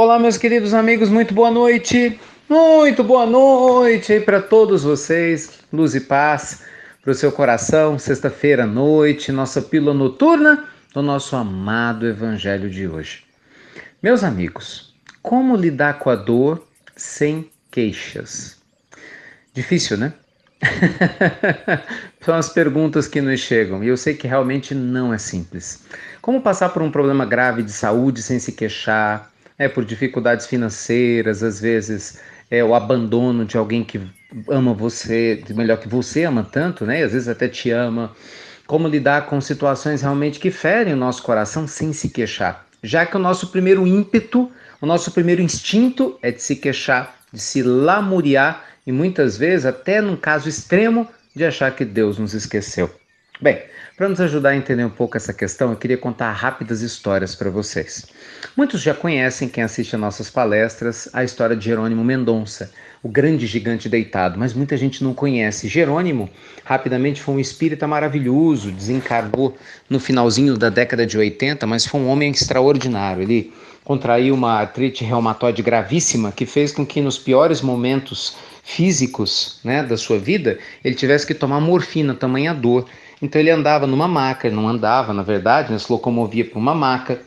Olá, meus queridos amigos, muito boa noite. Muito boa noite para todos vocês. Luz e paz para o seu coração. Sexta-feira à noite, nossa pílula noturna do nosso amado evangelho de hoje. Meus amigos, como lidar com a dor sem queixas? Difícil, né? São as perguntas que nos chegam e eu sei que realmente não é simples. Como passar por um problema grave de saúde sem se queixar, é por dificuldades financeiras, às vezes é o abandono de alguém que ama você, melhor que você ama tanto, né? E às vezes até te ama. Como lidar com situações realmente que ferem o nosso coração sem se queixar? Já que o nosso primeiro ímpeto, o nosso primeiro instinto é de se queixar, de se lamuriar e muitas vezes, até num caso extremo, de achar que Deus nos esqueceu. Bem, para nos ajudar a entender um pouco essa questão, eu queria contar rápidas histórias para vocês. Muitos já conhecem, quem assiste a nossas palestras, a história de Jerônimo Mendonça, o grande gigante deitado, mas muita gente não conhece. Jerônimo, rapidamente, foi um espírita maravilhoso, desencarnou no finalzinho da década de 80, mas foi um homem extraordinário. Ele contraiu uma artrite reumatoide gravíssima que fez com que, nos piores momentos físicos né, da sua vida, ele tivesse que tomar morfina, tamanha dor então ele andava numa maca, não andava, na verdade, né, se locomovia por uma maca,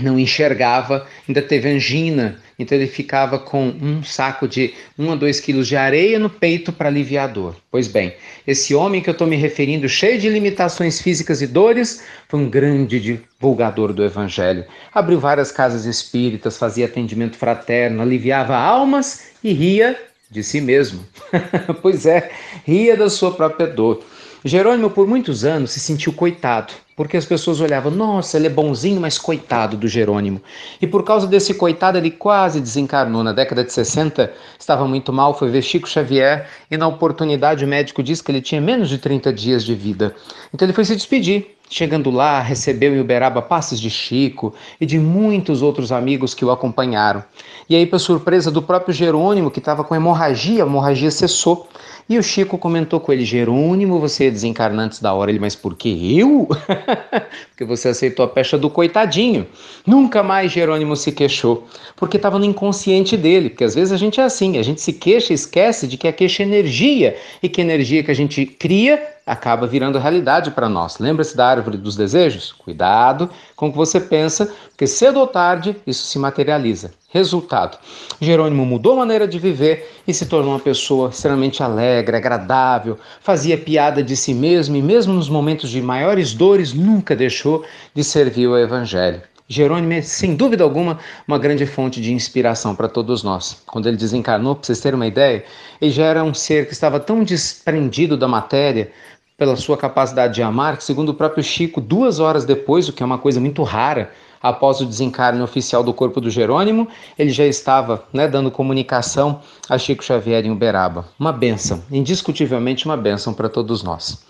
não enxergava, ainda teve angina, então ele ficava com um saco de 1 a 2 quilos de areia no peito para aliviar a dor. Pois bem, esse homem que eu estou me referindo, cheio de limitações físicas e dores, foi um grande divulgador do Evangelho. Abriu várias casas espíritas, fazia atendimento fraterno, aliviava almas e ria de si mesmo. pois é, ria da sua própria dor. Jerônimo, por muitos anos, se sentiu coitado porque as pessoas olhavam, nossa, ele é bonzinho, mas coitado do Jerônimo. E por causa desse coitado, ele quase desencarnou. Na década de 60, estava muito mal, foi ver Chico Xavier, e na oportunidade o médico disse que ele tinha menos de 30 dias de vida. Então ele foi se despedir. Chegando lá, recebeu em Uberaba passes de Chico e de muitos outros amigos que o acompanharam. E aí, para surpresa do próprio Jerônimo, que estava com hemorragia, a hemorragia cessou. E o Chico comentou com ele: Jerônimo, você é desencarnante da hora. Ele, mas por que eu? porque você aceitou a pecha do coitadinho. Nunca mais Jerônimo se queixou, porque estava no inconsciente dele, porque às vezes a gente é assim, a gente se queixa e esquece de que a queixa é energia, e que energia que a gente cria acaba virando realidade para nós. Lembra-se da árvore dos desejos? Cuidado com o que você pensa, porque cedo ou tarde isso se materializa. Resultado: Jerônimo mudou a maneira de viver e se tornou uma pessoa extremamente alegre, agradável, fazia piada de si mesmo e, mesmo nos momentos de maiores dores, nunca deixou de servir ao Evangelho. Jerônimo é, sem dúvida alguma, uma grande fonte de inspiração para todos nós. Quando ele desencarnou, para vocês terem uma ideia, ele já era um ser que estava tão desprendido da matéria pela sua capacidade de amar, que, segundo o próprio Chico, duas horas depois, o que é uma coisa muito rara, após o desencarne oficial do corpo do Jerônimo, ele já estava né, dando comunicação a Chico Xavier em Uberaba. Uma benção, indiscutivelmente uma benção para todos nós.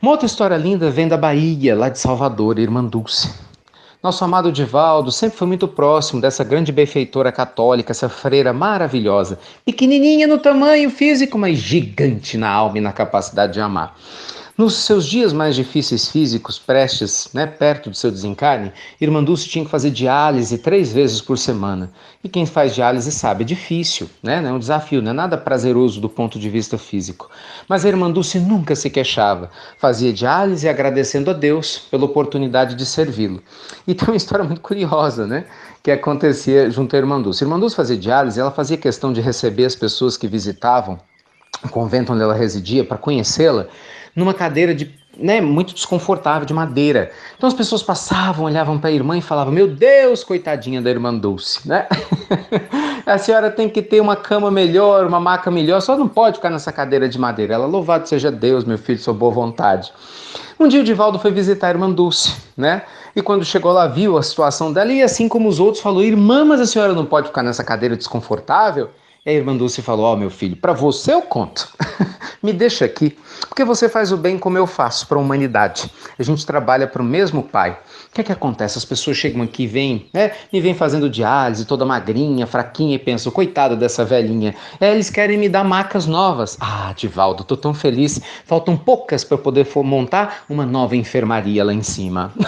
Uma outra história linda vem da Bahia, lá de Salvador, Irmã Dulce. Nosso amado Divaldo sempre foi muito próximo dessa grande benfeitora católica, essa freira maravilhosa, pequenininha no tamanho físico, mas gigante na alma e na capacidade de amar. Nos seus dias mais difíceis físicos, prestes, né, perto do seu desencarne, Irmã Dulce tinha que fazer diálise três vezes por semana. E quem faz diálise sabe, é difícil, né? É um desafio, não é nada prazeroso do ponto de vista físico. Mas a Irmã Dulce nunca se queixava. Fazia diálise agradecendo a Deus pela oportunidade de servi-lo. E tem uma história muito curiosa, né? que acontecia junto à Irmã Dulce. A Irmã Dulce fazia diálise, ela fazia questão de receber as pessoas que visitavam o convento onde ela residia, para conhecê-la, numa cadeira de né, muito desconfortável, de madeira. Então as pessoas passavam, olhavam para a irmã e falavam: Meu Deus, coitadinha da irmã Dulce, né? a senhora tem que ter uma cama melhor, uma maca melhor, só não pode ficar nessa cadeira de madeira. Ela, louvado seja Deus, meu filho, sua boa vontade. Um dia o Divaldo foi visitar a irmã Dulce, né? E quando chegou lá, viu a situação dela e, assim como os outros, falou: Irmã, mas a senhora não pode ficar nessa cadeira desconfortável? E a irmã Dulce falou: Ó, oh, meu filho, para você eu conto. Me deixa aqui, porque você faz o bem como eu faço para a humanidade. A gente trabalha para o mesmo pai. O que é que acontece? As pessoas chegam aqui, vêm, né? Me vêm fazendo diálise, toda magrinha, fraquinha, e pensam: coitada dessa velhinha. É, eles querem me dar macas novas. Ah, Divaldo, tô tão feliz. Faltam poucas para poder montar uma nova enfermaria lá em cima.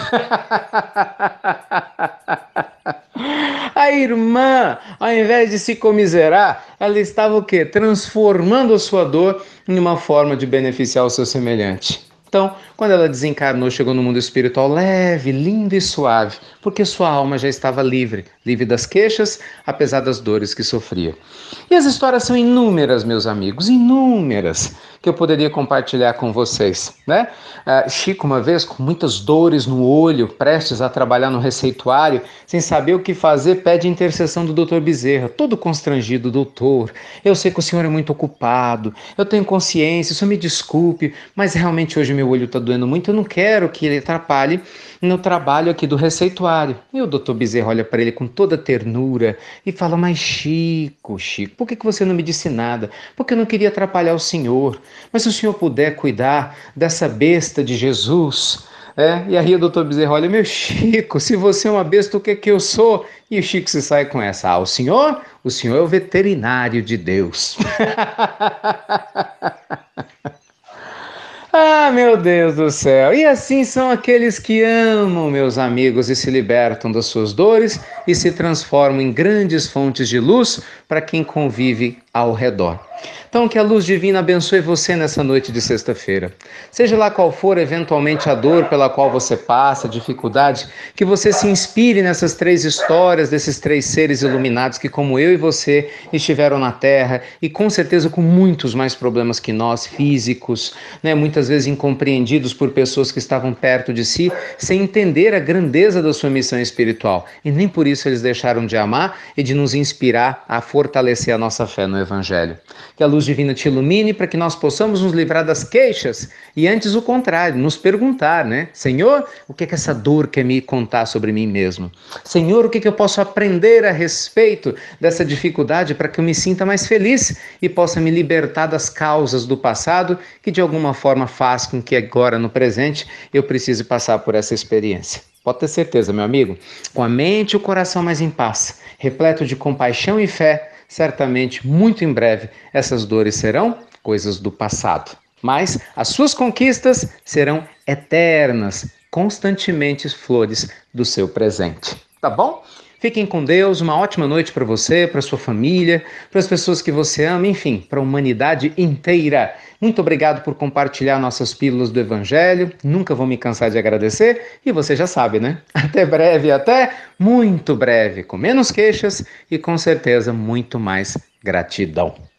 A irmã, ao invés de se comiserar, ela estava o quê? Transformando a sua dor em uma forma de beneficiar o seu semelhante. Então, quando ela desencarnou, chegou no mundo espiritual leve, lindo e suave, porque sua alma já estava livre, livre das queixas, apesar das dores que sofria. E as histórias são inúmeras, meus amigos, inúmeras que eu poderia compartilhar com vocês, né? Ah, Chico, uma vez com muitas dores no olho, prestes a trabalhar no receituário, sem saber o que fazer, pede intercessão do doutor Bezerra, todo constrangido, doutor. Eu sei que o senhor é muito ocupado, eu tenho consciência, isso me desculpe, mas realmente hoje meu olho está doendo muito, eu não quero que ele atrapalhe no trabalho aqui do receituário. E o doutor Bezerra olha para ele com toda ternura e fala: Mas Chico, Chico, por que, que você não me disse nada? Porque eu não queria atrapalhar o senhor. Mas se o senhor puder cuidar dessa besta de Jesus. É, e aí o doutor Bezerra olha, meu Chico, se você é uma besta, o que é que eu sou? E o Chico se sai com essa, ah, o senhor? O senhor é o veterinário de Deus. meu Deus do céu! E assim são aqueles que amam, meus amigos, e se libertam das suas dores e se transformam em grandes fontes de luz para quem convive ao redor. Então, que a luz divina abençoe você nessa noite de sexta-feira. Seja lá qual for eventualmente a dor pela qual você passa, a dificuldade, que você se inspire nessas três histórias desses três seres iluminados que, como eu e você, estiveram na Terra e com certeza com muitos mais problemas que nós, físicos, né, muitas vezes incompreendidos por pessoas que estavam perto de si, sem entender a grandeza da sua missão espiritual. E nem por isso eles deixaram de amar e de nos inspirar a fortalecer a nossa fé no é Evangelho. Que a luz divina te ilumine para que nós possamos nos livrar das queixas e antes o contrário, nos perguntar, né? Senhor, o que, é que essa dor quer me contar sobre mim mesmo? Senhor, o que, é que eu posso aprender a respeito dessa dificuldade para que eu me sinta mais feliz e possa me libertar das causas do passado que de alguma forma faz com que agora no presente eu precise passar por essa experiência. Pode ter certeza, meu amigo, com a mente e o coração mais em paz, repleto de compaixão e fé, certamente muito em breve essas dores serão coisas do passado. Mas as suas conquistas serão eternas, constantemente flores do seu presente. Tá bom? Fiquem com Deus, uma ótima noite para você, para sua família, para as pessoas que você ama, enfim, para a humanidade inteira. Muito obrigado por compartilhar nossas pílulas do Evangelho. Nunca vou me cansar de agradecer e você já sabe, né? Até breve, até muito breve, com menos queixas e com certeza muito mais gratidão.